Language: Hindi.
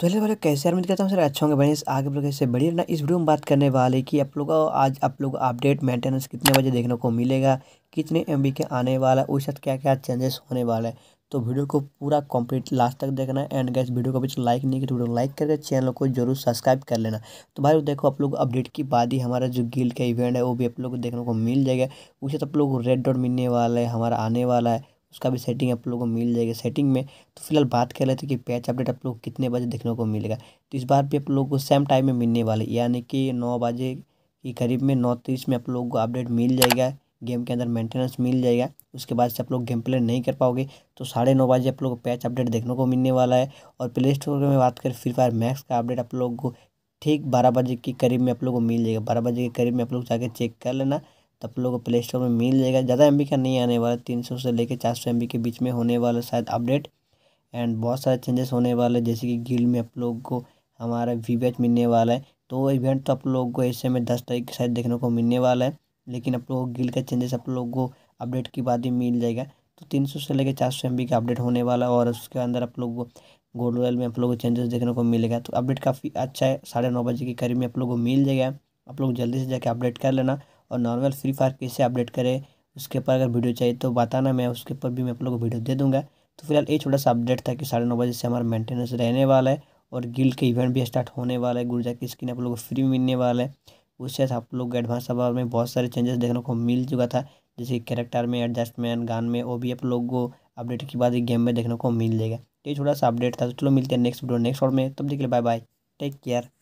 तो हेलो वाले कैसे यार उम्मीद हूँ सर अच्छा होंगे बढ़िया आगे बढ़ कैसे बढ़िया ना इस वीडियो में बात करने वाले कि आप लोग आज आप लोग अपडेट मेंटेनेंस कितने बजे देखने को मिलेगा कितने एम के आने वाला है उसके साथ क्या क्या चेंजेस होने वाला है तो वीडियो को पूरा कंप्लीट लास्ट तक देखना है एंड गैस वीडियो को बीच लाइक नहीं की तो वीडियो लाइक करके चैनल को जरूर सब्सक्राइब कर लेना तो भाई देखो आप लोग अपडेट के बाद ही हमारा जो गिल्ड का इवेंट है वो भी आप लोग को देखने को मिल जाएगा उसके साथ आप लोग रेड डॉट मिलने वाला है हमारा आने वाला है उसका भी सेटिंग आप लोगों को मिल जाएगी सेटिंग में तो फिलहाल बात कर लेते थे कि पैच अपडेट आप लोग कितने बजे देखने को मिलेगा तो इस बार भी आप लोग को सेम टाइम में मिलने वाले यानी कि नौ बजे के करीब में नौ तीस में आप लोगों को अपडेट मिल जाएगा गेम के अंदर मेंटेनेंस मिल जाएगा उसके बाद से आप लोग गेम प्ले नहीं कर पाओगे तो साढ़े नौ बजे आप लोग को पैच अपडेट देखने को मिलने वाला है और प्ले स्टोर में बात करें फ्री फायर मैक्स का अपडेट आप लोग को ठीक बारह बजे के करीब में आप लोग को मिल जाएगा बारह बजे के करीब में आप लोग जाके चेक कर लेना आप लोगों को प्ले स्टोर में मिल जाएगा ज़्यादा एम का नहीं आने वाला तीन सौ से लेकर चार सौ एम के बीच में होने वाला शायद अपडेट एंड बहुत सारे चेंजेस होने वाले जैसे कि गिल में आप लोग को हमारा वीवेट मिलने वाला है तो इवेंट तो आप लोगों को ऐसे में दस तारीख के शायद देखने को मिलने वाला है लेकिन आप लोग को गिल का चेंजेस आप लोगों को अपडेट के बाद ही मिल जाएगा तो तीन सौ से लेकर चार सौ एम का अपडेट होने वाला है और उसके अंदर आप लोग को गोल्ड रॉयल में आप लोग को चेंजेस देखने को मिलेगा तो अपडेट काफ़ी अच्छा है साढ़े नौ बजे के करीब में आप लोग को मिल जाएगा आप लोग जल्दी से जाके अपडेट कर लेना और नॉर्मल फ्री फायर कैसे अपडेट करें उसके ऊपर अगर वीडियो चाहिए तो बताना मैं उसके ऊपर भी मैं आप लोगों को वीडियो दे दूँगा तो फिलहाल ये छोटा सा अपडेट था कि साढ़े नौ बजे से हमारा मेंटेनेंस रहने वाला है और गिल्ड के इवेंट भी स्टार्ट होने वाला है गुर्जा की स्किन आप लोगों को फ्री मिलने वाला है उससे आप लोग एडवांस अवर में बहुत सारे चेंजेस देखने को मिल चुका था जैसे कैरेक्टर में एडजस्टमेंट गान में वो भी आप लोग को अपडेट के बाद ही गेम में देखने को मिल जाएगा तो ये छोटा सा अपडेट था तो चलो मिलते हैं नेक्स्ट वीडियो नेक्स्ट और में तब देख लिया बाय बाय टेक केयर